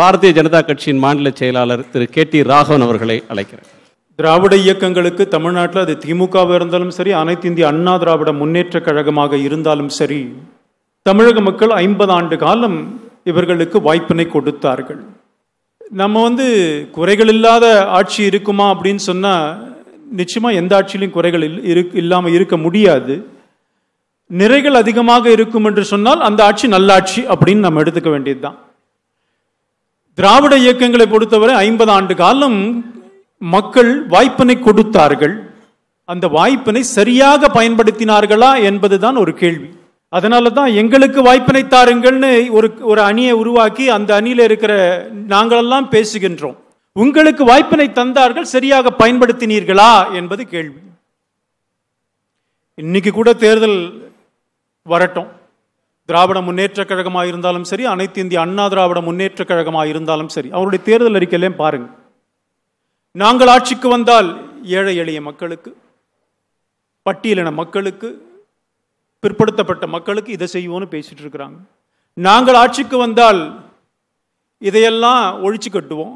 பாரதிய ஜனதா கட்சியின் மாநில செயலாளர் திரு கே டி ராகவன் அவர்களை அழைக்கிறேன் திராவிட இயக்கங்களுக்கு தமிழ்நாட்டில் அது திமுகவாக இருந்தாலும் சரி அனைத்து இந்திய அண்ணா திராவிட முன்னேற்ற கழகமாக இருந்தாலும் சரி தமிழக மக்கள் ஐம்பது ஆண்டு காலம் இவர்களுக்கு வாய்ப்பினை கொடுத்தார்கள் நம்ம வந்து குறைகள் இல்லாத ஆட்சி இருக்குமா அப்படின்னு சொன்னால் நிச்சயமாக எந்த ஆட்சியிலையும் குறைகள் இல் இரு இல்லாமல் இருக்க முடியாது நிறைகள் அதிகமாக இருக்கும் என்று சொன்னால் அந்த ஆட்சி நல்லாட்சி அப்படின்னு நம்ம எடுத்துக்க வேண்டியது தான் திராவிட இயக்கங்களை பொறுத்தவரை ஐம்பது ஆண்டு காலம் மக்கள் வாய்ப்பினை கொடுத்தார்கள் அந்த வாய்ப்பினை சரியாக பயன்படுத்தினார்களா என்பதுதான் ஒரு கேள்வி அதனால தான் எங்களுக்கு வாய்ப்பினை தாருங்கள்னு ஒரு ஒரு அணியை உருவாக்கி அந்த அணியில் இருக்கிற நாங்களெல்லாம் பேசுகின்றோம் உங்களுக்கு வாய்ப்பினை தந்தார்கள் சரியாக பயன்படுத்தினீர்களா என்பது கேள்வி இன்னைக்கு கூட தேர்தல் வரட்டும் திராவிட முன்னேற்றக் கழகமாக இருந்தாலும் சரி அனைத்து இந்திய அண்ணா திராவிட முன்னேற்றக் கழகமாக இருந்தாலும் சரி அவருடைய தேர்தல் அறிக்கையிலையும் பாருங்க நாங்கள் ஆட்சிக்கு வந்தால் ஏழை எளிய மக்களுக்கு பட்டியலின மக்களுக்கு பிற்படுத்தப்பட்ட மக்களுக்கு இதை செய்வோன்னு பேசிட்டு இருக்கிறாங்க நாங்கள் ஆட்சிக்கு வந்தால் இதையெல்லாம் ஒழிச்சு கட்டுவோம்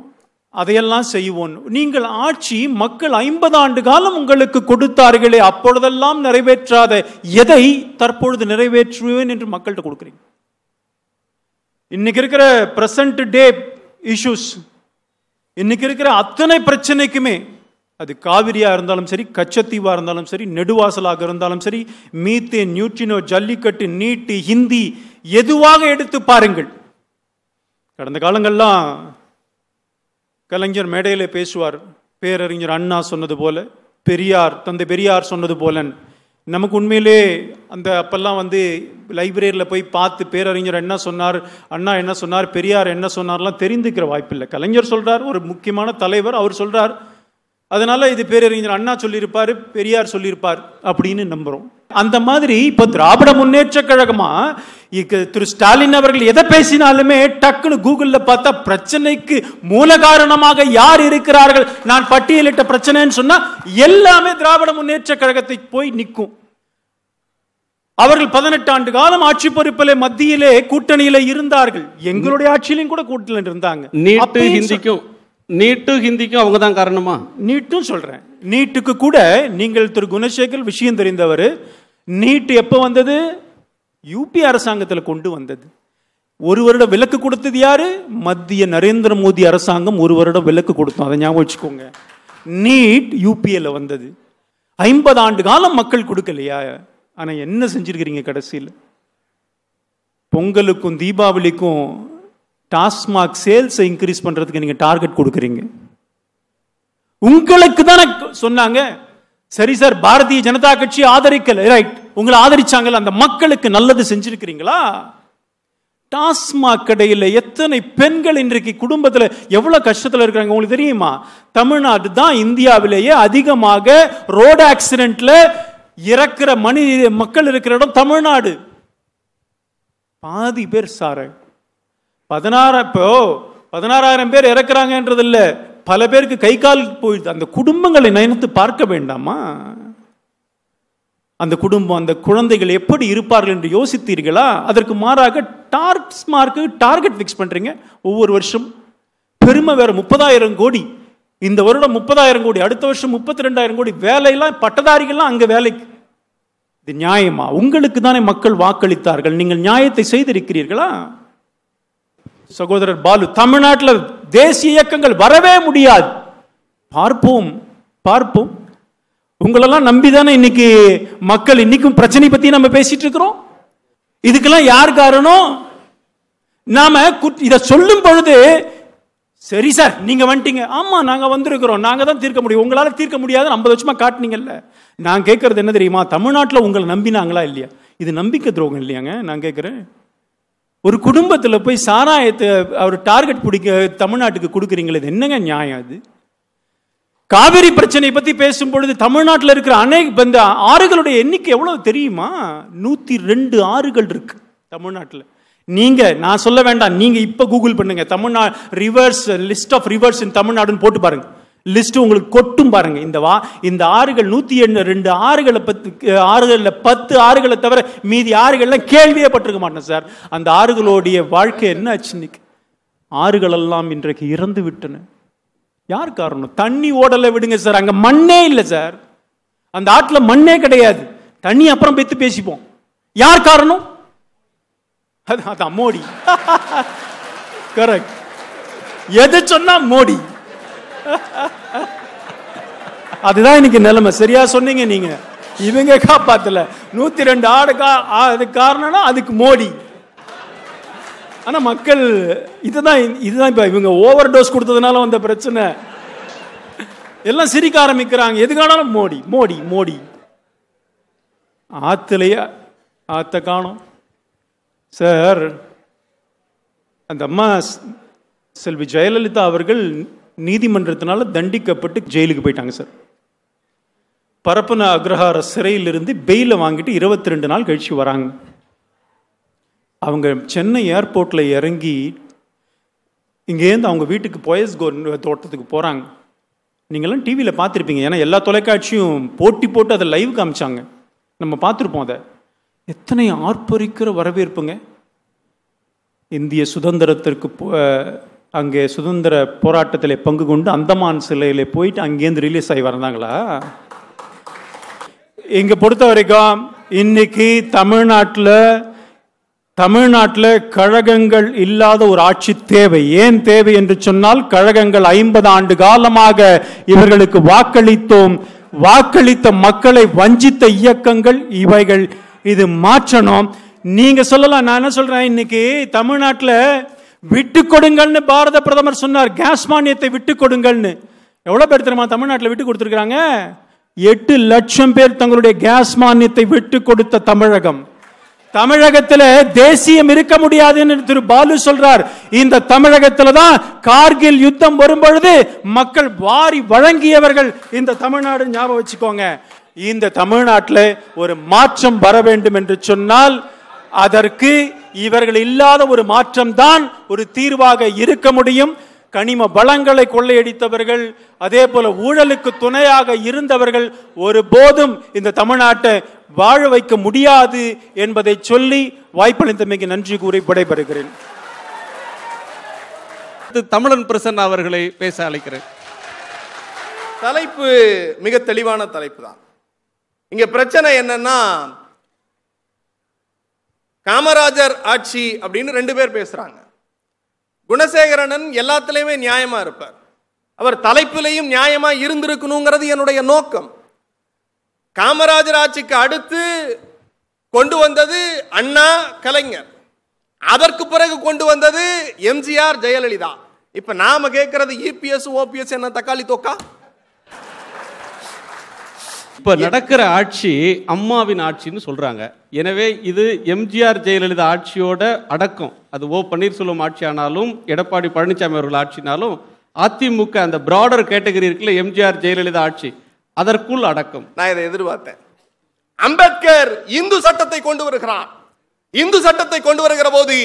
அதையெல்லாம் செய்வோம் நீங்கள் ஆட்சி மக்கள் ஐம்பது ஆண்டு காலம் உங்களுக்கு கொடுத்தார்களே அப்பொழுதெல்லாம் நிறைவேற்றாத எதை தற்பொழுது நிறைவேற்றுவேன் என்று மக்கள்கிட்ட கொடுக்குறீங்க இன்னைக்கு இருக்கிற பிரசன்ட் டே இஷ்யூஸ் இன்னைக்கு இருக்கிற அத்தனை பிரச்சனைக்குமே அது காவிரியாக இருந்தாலும் சரி கச்சத்தீவாக இருந்தாலும் சரி நெடுவாசலாக இருந்தாலும் சரி methane neutrino Jallikattu NEET Hindi எதுவாக எடுத்து பாருங்கள் கடந்த காலங்கள்லாம் கலைஞர் மேடையில் பேசுவார் பேரறிஞர் அண்ணா சொன்னது போல பெரியார் தந்தை பெரியார் சொன்னது போலன் நமக்கு உண்மையிலே அந்த அப்பெல்லாம் வந்து லைப்ரரியில் போய் பார்த்து பேரறிஞர் என்ன சொன்னார் அண்ணா என்ன சொன்னார் பெரியார் என்ன சொன்னார்லாம் தெரிந்துக்கிற வாய்ப்பில்லை கலைஞர் சொல்கிறார் ஒரு முக்கியமான தலைவர் அவர் சொல்கிறார் அதனால் இது பேரறிஞர் அண்ணா சொல்லியிருப்பார் பெரியார் சொல்லியிருப்பார் அப்படின்னு நம்புகிறோம் அந்த மாதிரி இப்போ திராவிட முன்னேற்ற கழகமா திரு ஸ்டாலின் அவர்கள் எதை பேசினாலுமே டக்குன்னு கூகுளில் பார்த்தா பிரச்சனைக்கு மூல காரணமாக யார் இருக்கிறார்கள் நான் பட்டியலிட்ட பிரச்சனைன்னு சொன்னா எல்லாமே திராவிட முன்னேற்ற கழகத்தை போய் நிற்கும் அவர்கள் பதினெட்டு ஆண்டு காலம் ஆட்சி பொறுப்பிலே மத்தியிலே கூட்டணியில இருந்தார்கள் எங்களுடைய ஆட்சியிலும் கூட கூட்டணி இருந்தாங்க நீட்டு ஹிந்திக்கும் நீட்டு ஹிந்திக்கும் அவங்க தான் காரணமா நீட்டும் சொல்றேன் நீட்டுக்கு கூட நீங்கள் திரு குணசேகர் விஷயம் தெரிந்தவர் நீட் எப்போ வந்தது யூபி அரசாங்கத்தில் கொண்டு வந்தது ஒரு வருடம் விலக்கு கொடுத்தது யாரு மத்திய நரேந்திர மோடி அரசாங்கம் ஒரு வருடம் விலக்கு கொடுத்தோம் அதை ஞாபகம் வச்சுக்கோங்க நீட் யூபிஎல்ல வந்தது ஐம்பது ஆண்டு காலம் மக்கள் கொடுக்கலையா ஆனால் என்ன செஞ்சுருக்கிறீங்க கடைசியில் பொங்கலுக்கும் தீபாவளிக்கும் டாஸ்மாக் சேல்ஸை இன்க்ரீஸ் பண்ணுறதுக்கு நீங்கள் டார்கெட் கொடுக்குறீங்க உங்களுக்கு தானே சொன்னாங்க சரி சார் பாரதிய ஜனதா கட்சி ஆதரிக்கல ரைட் உங்களை ஆதரிச்சாங்கல்ல அந்த மக்களுக்கு நல்லது செஞ்சிருக்கிறீங்களா டாஸ்மாக் கடையில் எத்தனை பெண்கள் இன்றைக்கு குடும்பத்தில் எவ்வளோ கஷ்டத்தில் இருக்கிறாங்க உங்களுக்கு தெரியுமா தமிழ்நாடு தான் இந்தியாவிலேயே அதிகமாக ரோடு ஆக்சிடெண்ட்டில் இறக்கிற மனித மக்கள் இருக்கிற இடம் தமிழ்நாடு பாதி பேர் சார பதினாறு இப்போ பதினாறாயிரம் பேர் இறக்குறாங்கன்றது இல்லை பல பேருக்கு கை கால் போயிடுது அந்த குடும்பங்களை நினைத்து பார்க்க வேண்டாமா அந்த குடும்பம் அந்த குழந்தைகள் எப்படி இருப்பார்கள் என்று யோசித்தீர்களா அதற்கு மாறாக டார்க்ஸ் மார்க்கு டார்கெட் ஃபிக்ஸ் பண்ணுறீங்க ஒவ்வொரு வருஷம் பெருமை வேறு முப்பதாயிரம் கோடி இந்த வருடம் முப்பதாயிரம் கோடி அடுத்த வருஷம் முப்பத்தி ரெண்டாயிரம் கோடி வேலையெல்லாம் பட்டதாரிகள்லாம் அங்கே வேலைக்கு இது நியாயமா உங்களுக்கு தானே மக்கள் வாக்களித்தார்கள் நீங்கள் நியாயத்தை செய்திருக்கிறீர்களா சகோதரர் பாலு தமிழ்நாட்டில் தேசிய இயக்கங்கள் வரவே முடியாது பார்ப்போம் பார்ப்போம் உங்களெல்லாம் நம்பி தானே இன்னைக்கு மக்கள் இன்னைக்கும் பிரச்சனை பற்றி நம்ம பேசிட்டு இருக்கிறோம் இதுக்கெல்லாம் யார் காரணம் நாம இதை சொல்லும் பொழுது சரி சார் நீங்க வந்துட்டீங்க ஆமா நாங்க வந்திருக்கிறோம் நாங்க தான் தீர்க்க முடியும் உங்களால தீர்க்க முடியாது ஐம்பது வருஷமா காட்டினீங்கல்ல நான் கேட்கறது என்ன தெரியுமா தமிழ்நாட்டில் உங்களை நம்பினாங்களா இல்லையா இது நம்பிக்கை துரோகம் இல்லையாங்க நான் கேட்குறேன் ஒரு குடும்பத்தில் போய் சாராயத்தை அவர் டார்கெட் பிடிக்க தமிழ்நாட்டுக்கு கொடுக்குறீங்களே இது என்னங்க நியாயம் அது காவிரி பிரச்சனை பற்றி பேசும் பொழுது தமிழ்நாட்டில் இருக்கிற அநேக இந்த ஆறுகளுடைய எண்ணிக்கை எவ்வளோ தெரியுமா நூற்றி ரெண்டு ஆறுகள் இருக்கு தமிழ்நாட்டில் நீங்கள் நான் சொல்ல வேண்டாம் நீங்கள் இப்போ கூகுள் பண்ணுங்க Tamil Nadu rivers list of rivers in தமிழ்நாடுன்னு போட்டு பாருங்கள் லிஸ்ட் உங்களுக்கு கொட்டும் பாருங்க இந்த வா இந்த ஆறுகள் நூத்தி எண்ணு ரெண்டு ஆறுகளை பத்து ஆறுகளில் பத்து ஆறுகளை தவிர மீதி ஆறுகள்லாம் கேள்வியே பட்டிருக்க மாட்டேன் சார் அந்த ஆறுகளுடைய வாழ்க்கை என்ன ஆச்சு இன்னைக்கு ஆறுகளெல்லாம் இன்றைக்கு இறந்து விட்டன யார் காரணம் தண்ணி ஓடலை விடுங்க சார் அங்கே மண்ணே இல்லை சார் அந்த ஆற்றுல மண்ணே கிடையாது தண்ணி அப்புறம் பெத்து பேசிப்போம் யார் காரணம் அது அதான் மோடி கரெக்ட் எது சொன்னா மோடி அதுதான் இன்னைக்கு நிலைமை சரியா சொன்னீங்க நீங்க இவங்க காப்பாத்தல நூத்தி ரெண்டு ஆடு கா அது காரணம்னா அதுக்கு மோடி ஆனா மக்கள் இதுதான் இதுதான் இப்ப இவங்க ஓவர் டோஸ் கொடுத்ததுனால வந்த பிரச்சனை எல்லாம் சிரிக்க ஆரம்பிக்கிறாங்க எதுக்கானாலும் மோடி மோடி மோடி ஆத்துலையா ஆத்த காணும் சார் அந்த அம்மா செல்வி ஜெயலலிதா அவர்கள் நீதிமன்றத்தினால தண்டிக்கப்பட்டு ஜெயிலுக்கு போயிட்டாங்க சார் பரப்பன அக்ரஹார சிறையிலிருந்து பெயில வாங்கிட்டு இருபத்தி ரெண்டு நாள் கழிச்சு வராங்க அவங்க சென்னை ஏர்போர்ட்டில் இறங்கி இங்கேருந்து அவங்க வீட்டுக்கு போயஸ் தோட்டத்துக்கு போகிறாங்க நீங்களாம் டிவியில் பார்த்துருப்பீங்க ஏன்னா எல்லா தொலைக்காட்சியும் போட்டி போட்டு அதை லைவ் காமிச்சாங்க நம்ம பார்த்துருப்போம் அதை எத்தனை ஆர்ப்பரிக்கிற வரவேற்புங்க இந்திய சுதந்திரத்திற்கு அங்கே சுதந்திர போராட்டத்தில் பங்கு கொண்டு அந்தமான் சிலையில் போயிட்டு அங்கேருந்து ரிலீஸ் ஆகி வந்தாங்களா இங்கே பொறுத்த வரைக்கும் இன்னைக்கு தமிழ்நாட்டில் தமிழ்நாட்டில் கழகங்கள் இல்லாத ஒரு ஆட்சி தேவை ஏன் தேவை என்று சொன்னால் கழகங்கள் ஐம்பது ஆண்டு காலமாக இவர்களுக்கு வாக்களித்தோம் வாக்களித்த மக்களை வஞ்சித்த இயக்கங்கள் இவைகள் இது மாற்றணும் நீங்க சொல்லலாம் நான் என்ன சொல்றேன் இன்னைக்கு தமிழ்நாட்டில் விட்டு கொடுங்கள்னு பாரத பிரதமர் சொன்னார் கேஸ் மானியத்தை விட்டு கொடுங்கள்னு எவ்வளோ பேர் தெரியுமா தமிழ்நாட்டில் விட்டு கொடுத்துருக்குறாங்க எட்டு லட்சம் பேர் தங்களுடைய கேஸ் மானியத்தை விட்டு கொடுத்த தமிழகம் தமிழகத்தில் தேசியம் இருக்க முடியாதுன்னு திரு பாலு சொல்றார் இந்த தமிழகத்தில் தான் கார்கில் யுத்தம் வரும்பொழுது மக்கள் வாரி வழங்கியவர்கள் இந்த தமிழ்நாடு ஞாபகம் வச்சுக்கோங்க இந்த தமிழ்நாட்டில் ஒரு மாற்றம் வர வேண்டும் என்று சொன்னால் அதற்கு இவர்கள் இல்லாத ஒரு மாற்றம்தான் ஒரு தீர்வாக இருக்க முடியும் கனிம பலங்களை கொள்ளையடித்தவர்கள் அதே போல ஊழலுக்கு துணையாக இருந்தவர்கள் ஒரு போதும் இந்த தமிழ்நாட்டை வாழ வைக்க முடியாது என்பதை சொல்லி வாய்ப்பளித்தமைக்கு நன்றி கூறி விடைபெறுகிறேன் தமிழன் பிரசன் அவர்களை பேச அழைக்கிறேன் தலைப்பு மிக தெளிவான தலைப்பு தான் இங்க பிரச்சனை என்னன்னா காமராஜர் ஆட்சி அப்படின்னு ரெண்டு பேர் பேசுகிறாங்க குணசேகரனன் எல்லாத்துலேயுமே நியாயமாக இருப்பார் அவர் தலைப்பிலையும் நியாயமாக இருந்திருக்கணுங்கிறது என்னுடைய நோக்கம் காமராஜர் ஆட்சிக்கு அடுத்து கொண்டு வந்தது அண்ணா கலைஞர் அதற்கு பிறகு கொண்டு வந்தது எம்ஜிஆர் ஜெயலலிதா இப்போ நாம கேட்குறது இபிஎஸ் ஓபிஎஸ் என்ன தக்காளி தோக்கா இப்போ நடக்கிற ஆட்சி அம்மாவின் ஆட்சின்னு சொல்கிறாங்க எனவே இது எம்ஜிஆர் ஜெயலலிதா ஆட்சியோட அடக்கம் அது ஓ பன்னீர்செல்வம் ஆட்சி ஆனாலும் எடப்பாடி பழனிசாமி அவர்கள் ஆட்சினாலும் அதிமுக அந்த ப்ராடர் கேட்டகரி இருக்குல்ல எம்ஜிஆர் ஜெயலலிதா ஆட்சி அதற்குள் அடக்கம் நான் இதை எதிர்பார்த்தேன் அம்பேத்கர் இந்து சட்டத்தை கொண்டு வருகிறார் இந்து சட்டத்தை கொண்டு வருகிற போது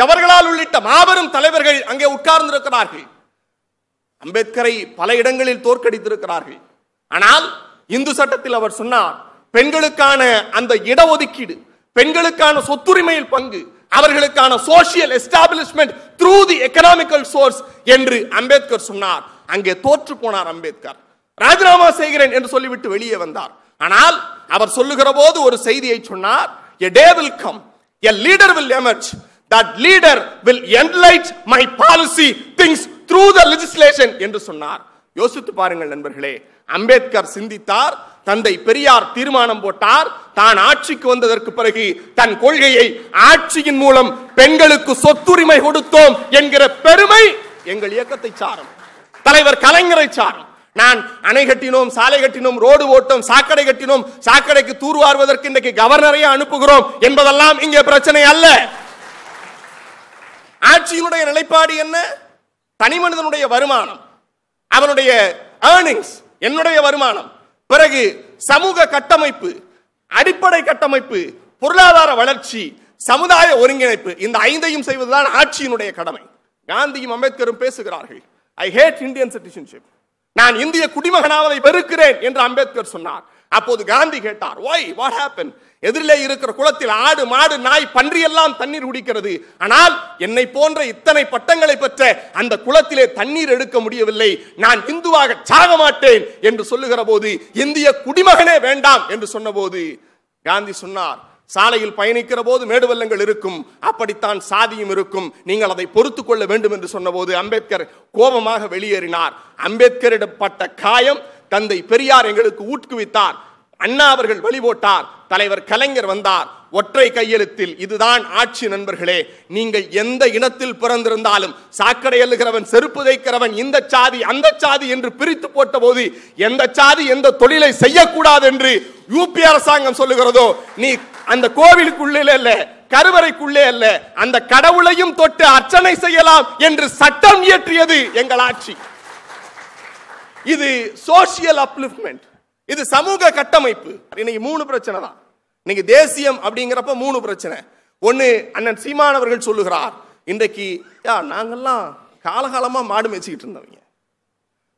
ஜவர்களால் உள்ளிட்ட மாபெரும் தலைவர்கள் அங்கே உட்கார்ந்திருக்கிறார்கள் அம்பேத்கரை பல இடங்களில் தோற்கடித்திருக்கிறார்கள் ஆனால் இந்து சட்டத்தில் அவர் சொன்னார் பெண்களுக்கான அந்த இடஒதுக்கீடு பெண்களுக்கான சொத்துரிமையில் பங்கு அவர்களுக்கான social establishment through the economical source என்று அம்பேத்கர் சொன்னார் அங்கே தோற்று போனார் அம்பேத்கர் ராஜினாமா செய்கிறேன் என்று சொல்லிவிட்டு வெளியே வந்தார் ஆனால் அவர் சொல்லுகிற போது ஒரு செய்தியை சொன்னார் a day will come a leader will emerge that leader will enlight my policy things through the legislation என்று சொன்னார் யோசித்து பாருங்கள் நண்பர்களே அம்பேத்கர் சிந்தித்தார் தந்தை பெரியார் தீர்மானம் போட்டார் தான் ஆட்சிக்கு வந்ததற்கு பிறகு தன் கொள்கையை ஆட்சியின் மூலம் பெண்களுக்கு சொத்துரிமை கொடுத்தோம் என்கிற பெருமை எங்கள் இயக்கத்தை சாரும் தலைவர் கலைஞரை சாரும் நான் அணை கட்டினோம் சாலை கட்டினோம் ரோடு ஓட்டோம் சாக்கடை கட்டினோம் சாக்கடைக்கு தூர்வாருவதற்கு இன்றைக்கு கவர்னரையே அனுப்புகிறோம் என்பதெல்லாம் இங்கே பிரச்சனை அல்ல ஆட்சியினுடைய நிலைப்பாடு என்ன தனி மனிதனுடைய வருமானம் அவனுடைய ஏர்னிங்ஸ் என்னுடைய வருமானம் பிறகு சமூக கட்டமைப்பு அடிப்படை கட்டமைப்பு பொருளாதார வளர்ச்சி சமுதாய ஒருங்கிணைப்பு இந்த ஐந்தையும் செய்வதுதான் ஆட்சியினுடைய கடமை காந்தியும் அம்பேத்கரும் பேசுகிறார்கள் ஐ ஹேட் இந்தியன் சிட்டிசன்ஷிப் நான் இந்திய குடிமகனாவதை வெறுக்கிறேன் என்று அம்பேத்கர் சொன்னார் அப்போது காந்தி கேட்டார் ஒய் வாட் ஹேப்பன் எதிரிலே இருக்கிற குளத்தில் ஆடு மாடு நாய் பன்றி எல்லாம் தண்ணீர் குடிக்கிறது ஆனால் என்னை போன்ற இத்தனை பட்டங்களை பெற்ற அந்த குளத்திலே தண்ணீர் எடுக்க முடியவில்லை நான் இந்துவாக சாக மாட்டேன் என்று சொல்லுகிற போது இந்திய குடிமகனே வேண்டாம் என்று சொன்னபோது காந்தி சொன்னார் சாலையில் பயணிக்கிற போது மேடுவெள்ளங்கள் இருக்கும் அப்படித்தான் சாதியும் இருக்கும் நீங்கள் அதை பொறுத்து கொள்ள வேண்டும் என்று சொன்னபோது அம்பேத்கர் கோபமாக வெளியேறினார் அம்பேத்கரிடப்பட்ட காயம் தந்தை பெரியார் எங்களுக்கு ஊக்குவித்தார் அண்ணா அவர்கள் வழிபோட்டார் தலைவர் கலைஞர் வந்தார் ஒற்றை கையெழுத்தில் இதுதான் ஆட்சி நண்பர்களே நீங்கள் எந்த இனத்தில் பிறந்திருந்தாலும் சாக்கடை எழுகிறவன் செருப்பு தைக்கிறவன் இந்த சாதி அந்த சாதி என்று பிரித்து போட்ட போது எந்த சாதி எந்த தொழிலை செய்யக்கூடாது என்று யூபி அரசாங்கம் சொல்லுகிறதோ நீ அந்த கோவிலுக்குள்ளே இல்ல கருவறைக்குள்ளே அல்ல அந்த கடவுளையும் தொட்டு அர்ச்சனை செய்யலாம் என்று சட்டம் இயற்றியது எங்கள் ஆட்சி இது சோசியல் அப்லிஃப்ட்மெண்ட் இது சமூக கட்டமைப்பு இன்னைக்கு மூணு பிரச்சனை தான் இன்னைக்கு தேசியம் அப்படிங்கிறப்ப மூணு பிரச்சனை ஒன்று அண்ணன் சீமானவர்கள் சொல்லுகிறார் இன்றைக்கு யா நாங்கள்லாம் காலகாலமாக மாடு மேய்ச்சிக்கிட்டு இருந்தவங்க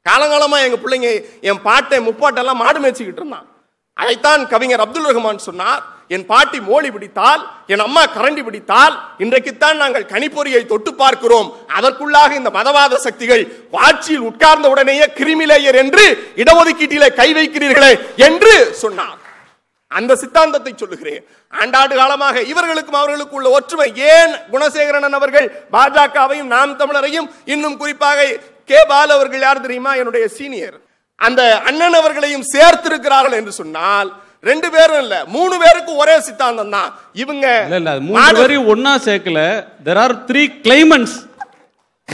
காலங்காலமாக எங்கள் பிள்ளைங்க என் பாட்டை முப்பாட்டெல்லாம் மாடு மேய்ச்சிக்கிட்டு இருந்தான் அதைத்தான் கவிஞர் அப்துல் ரஹ்மான் சொன்னார் என் பாட்டி மோழி பிடித்தால் என் அம்மா கரண்டி பிடித்தால் இன்றைக்குத்தான் நாங்கள் கனிப்பொறியை தொட்டு பார்க்கிறோம் அதற்குள்ளாக இந்த மதவாத சக்திகள் ஆட்சியில் உட்கார்ந்த உடனேயே கிரிமிலேயர் என்று இடஒதுக்கீட்டிலே கை வைக்கிறீர்களே என்று சொன்னார் அந்த சித்தாந்தத்தை சொல்லுகிறேன் ஆண்டாண்டு காலமாக இவர்களுக்கும் அவர்களுக்கும் உள்ள ஒற்றுமை ஏன் குணசேகரன் அவர்கள் பாஜகவையும் நாம் தமிழரையும் இன்னும் குறிப்பாக கே பால் அவர்கள் யார் தெரியுமா என்னுடைய சீனியர் அந்த அண்ணன் அவர்களையும் சேர்த்திருக்கிறார்கள் என்று சொன்னால் ரெண்டு பேரும் இல்ல மூணு பேருக்கு ஒரே சித்தாந்தம் தான் இவங்க இல்ல இல்ல மூணு ஒன்னா சேர்க்கல தெர் ஆர் த்ரீ கிளைமன்ஸ்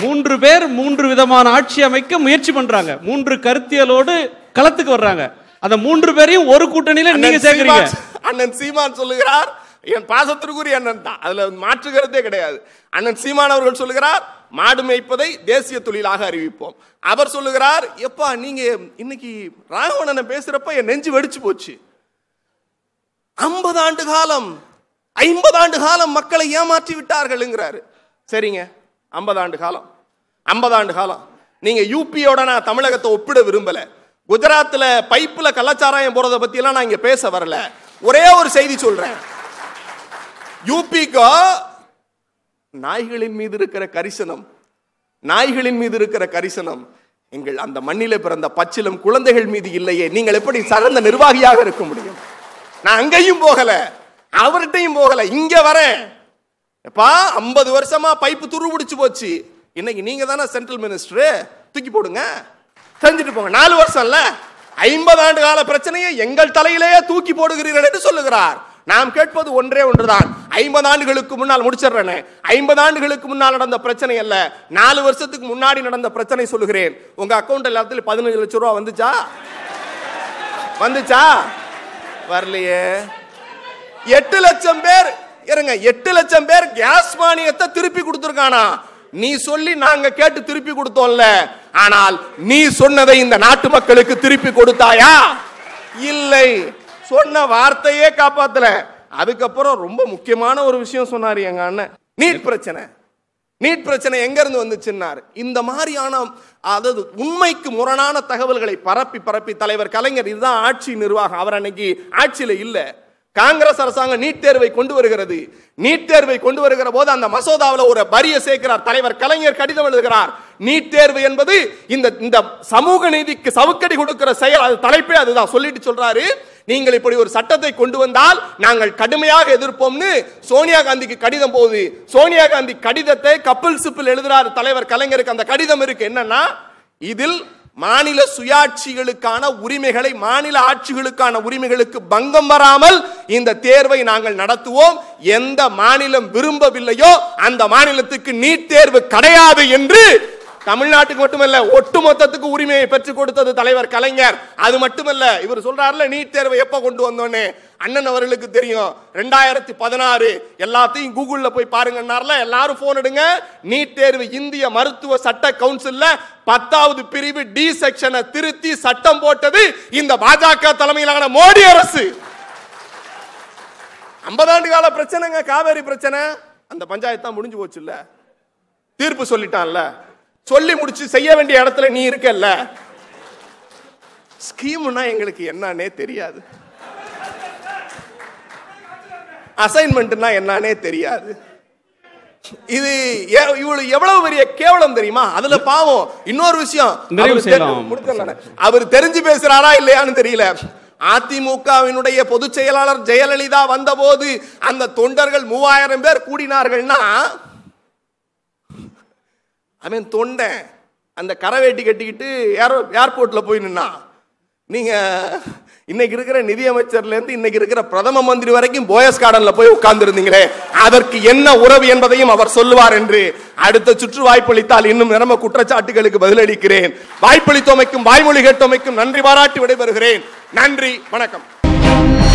மூன்று பேர் மூன்று விதமான ஆட்சி அமைக்க முயற்சி பண்றாங்க மூன்று கருத்தியலோடு களத்துக்கு வர்றாங்க அந்த மூன்று பேரையும் ஒரு கூட்டணியில நீங்க சேர்க்கிறீங்க அண்ணன் சீமான் சொல்லுகிறார் என் பாசத்திற்குரிய அண்ணன் தான் அதுல மாற்று கருத்தே கிடையாது அண்ணன் சீமான் அவர்கள் சொல்லுகிறார் மாடு மேய்ப்பதை தேசிய தொழிலாக அறிவிப்போம் அவர் சொல்லுகிறார் எப்பா நீங்க இன்னைக்கு ராகவணனை பேசுறப்ப என் நெஞ்சு வெடிச்சு போச்சு ஐம்பது ஆண்டு காலம் ஐம்பது ஆண்டு காலம் மக்களை ஏமாற்றி விட்டார்கள்ங்கிறாரு சரிங்க ஐம்பது ஆண்டு காலம் ஐம்பது ஆண்டு காலம் நீங்க யூபியோட நான் தமிழகத்தை ஒப்பிட விரும்பலை குஜராத்தில் பைப்பில் கள்ளச்சாராயம் பத்தி எல்லாம் நான் இங்க பேச வரல ஒரே ஒரு செய்தி சொல்றேன் யூபிக்கோ நாய்களின் மீது இருக்கிற கரிசனம் நாய்களின் மீது இருக்கிற கரிசனம் எங்கள் அந்த மண்ணிலே பிறந்த பச்சிலும் குழந்தைகள் மீது இல்லையே நீங்கள் எப்படி சிறந்த நிர்வாகியாக இருக்க முடியும் நான் அங்கேயும் போகல அவர்கிட்டையும் போகல இங்க வரேன் எப்பா ஐம்பது வருஷமா பைப்பு துரு பிடிச்சு போச்சு இன்னைக்கு நீங்க தானே சென்ட்ரல் மினிஸ்டர் தூக்கி போடுங்க செஞ்சுட்டு போங்க நாலு வருஷம்ல ஐம்பது ஆண்டு கால பிரச்சனையை எங்கள் தலையிலேயே தூக்கி போடுகிறீர்கள் என்று சொல்லுகிறார் நாம் கேட்பது ஒன்றே ஒன்றுதான் ஐம்பது ஆண்டுகளுக்கு முன்னால் முடிச்சிடுறேனே ஐம்பது ஆண்டுகளுக்கு முன்னால் நடந்த பிரச்சனை அல்ல நாலு வருஷத்துக்கு முன்னாடி நடந்த பிரச்சனை சொல்லுகிறேன் உங்க அக்கௌண்ட் எல்லாத்துலயும் பதினஞ்சு லட்சம் ரூபா வந்துச்சா வந்துச்சா வரலையே எட்டு லட்சம் பேர் இருங்க எட்டு லட்சம் பேர் கேஸ் மானியத்தை திருப்பி கொடுத்துருக்கானா நீ சொல்லி நாங்க கேட்டு திருப்பி கொடுத்தோம்ல ஆனால் நீ சொன்னதை இந்த நாட்டு மக்களுக்கு திருப்பி கொடுத்தாயா இல்லை சொன்ன வார்த்தையே காப்பாத்தல அதுக்கப்புறம் ரொம்ப முக்கியமான ஒரு விஷயம் சொன்னாரு எங்க அண்ணன் நீட் பிரச்சனை நீட் பிரச்சனை எங்கேருந்து வந்துச்சுன்னார் இந்த மாதிரியான அதாவது உண்மைக்கு முரணான தகவல்களை பரப்பி பரப்பி தலைவர் கலைஞர் இதுதான் ஆட்சி நிர்வாகம் அவர் அன்னைக்கு ஆட்சியில் இல்லை காங்கிரஸ் அரசாங்கம் நீட் தேர்வை கொண்டு வருகிறது நீட் தேர்வை கொண்டு வருகிற போது அந்த மசோதாவில் ஒரு வரிய சேர்க்கிறார் தலைவர் கலைஞர் கடிதம் எழுதுகிறார் நீட் தேர்வு என்பது இந்த இந்த சமூக நீதிக்கு சவுக்கடி கொடுக்கிற செயல் அது தலைப்பே அதுதான் சொல்லிட்டு சொல்றாரு நீங்கள் இப்படி ஒரு சட்டத்தை கொண்டு வந்தால் நாங்கள் கடுமையாக எதிர்ப்போம்னு சோனியா காந்திக்கு கடிதம் போகுது சோனியா காந்தி கடிதத்தை கப்பல் சிப்பில் எழுதுறாரு தலைவர் கலைஞருக்கு அந்த கடிதம் இருக்கு என்னன்னா இதில் மாநில சுயாட்சிகளுக்கான உரிமைகளை மாநில ஆட்சிகளுக்கான உரிமைகளுக்கு பங்கம் வராமல் இந்த தேர்வை நாங்கள் நடத்துவோம் எந்த மாநிலம் விரும்பவில்லையோ அந்த மாநிலத்துக்கு நீட் தேர்வு கிடையாது என்று தமிழ்நாட்டுக்கு மட்டுமல்ல ஒட்டுமொத்தத்துக்கு உரிமையை பெற்றுக் கொடுத்தது தலைவர் கலைஞர் அது மட்டுமல்ல இவர் சொல்றாருல நீட் தேர்வை எப்போ கொண்டு வந்தோன்னு அண்ணன் அவர்களுக்கு தெரியும் ரெண்டாயிரத்தி பதினாறு எல்லாத்தையும் கூகுளில் போய் பாருங்கன்னார்ல எல்லாரும் ஃபோன் எடுங்க நீட் தேர்வு இந்திய மருத்துவ சட்ட கவுன்சிலில் பத்தாவது பிரிவு டி செக்ஷனை திருத்தி சட்டம் போட்டது இந்த பாஜக தலைமையிலான மோடி அரசு ஐம்பதாண்டு கால பிரச்சனைங்க காவேரி பிரச்சனை அந்த பஞ்சாயத்து தான் முடிஞ்சு போச்சுல்ல தீர்ப்பு சொல்லிட்டான்ல சொல்லி முடிச்சு செய்ய வேண்டிய இடத்துல நீ இருக்கல்ல ஸ்கீம்னா எங்களுக்கு என்னன்னே தெரியாது அசைன்மெண்ட்னா என்னன்னே தெரியாது இது இவ்வளவு எவ்வளவு பெரிய கேவலம் தெரியுமா அதுல பாவம் இன்னொரு விஷயம் அவர் தெரிஞ்சு பேசுறாரா இல்லையான்னு தெரியல அதிமுகவினுடைய பொதுச் செயலாளர் ஜெயலலிதா வந்தபோது அந்த தொண்டர்கள் மூவாயிரம் பேர் கூடினார்கள்னா அவன் தொண்டன் அந்த கரவேட்டி கட்டிக்கிட்டு ஏரோ ஏர்போர்ட்டில் போய் நின்னா நீங்கள் இன்னைக்கு இருக்கிற நிதியமைச்சர்லேருந்து இன்னைக்கு இருக்கிற பிரதம மந்திரி வரைக்கும் போயஸ் கார்டனில் போய் உட்கார்ந்துருந்தீங்களே அதற்கு என்ன உறவு என்பதையும் அவர் சொல்லுவார் என்று அடுத்த சுற்று வாய்ப்பளித்தால் இன்னும் நிரம்ப குற்றச்சாட்டுகளுக்கு பதிலளிக்கிறேன் வாய்ப்பளித்தோமைக்கும் வாய்மொழி கேட்டோமைக்கும் நன்றி பாராட்டி விடைபெறுகிறேன் நன்றி வணக்கம்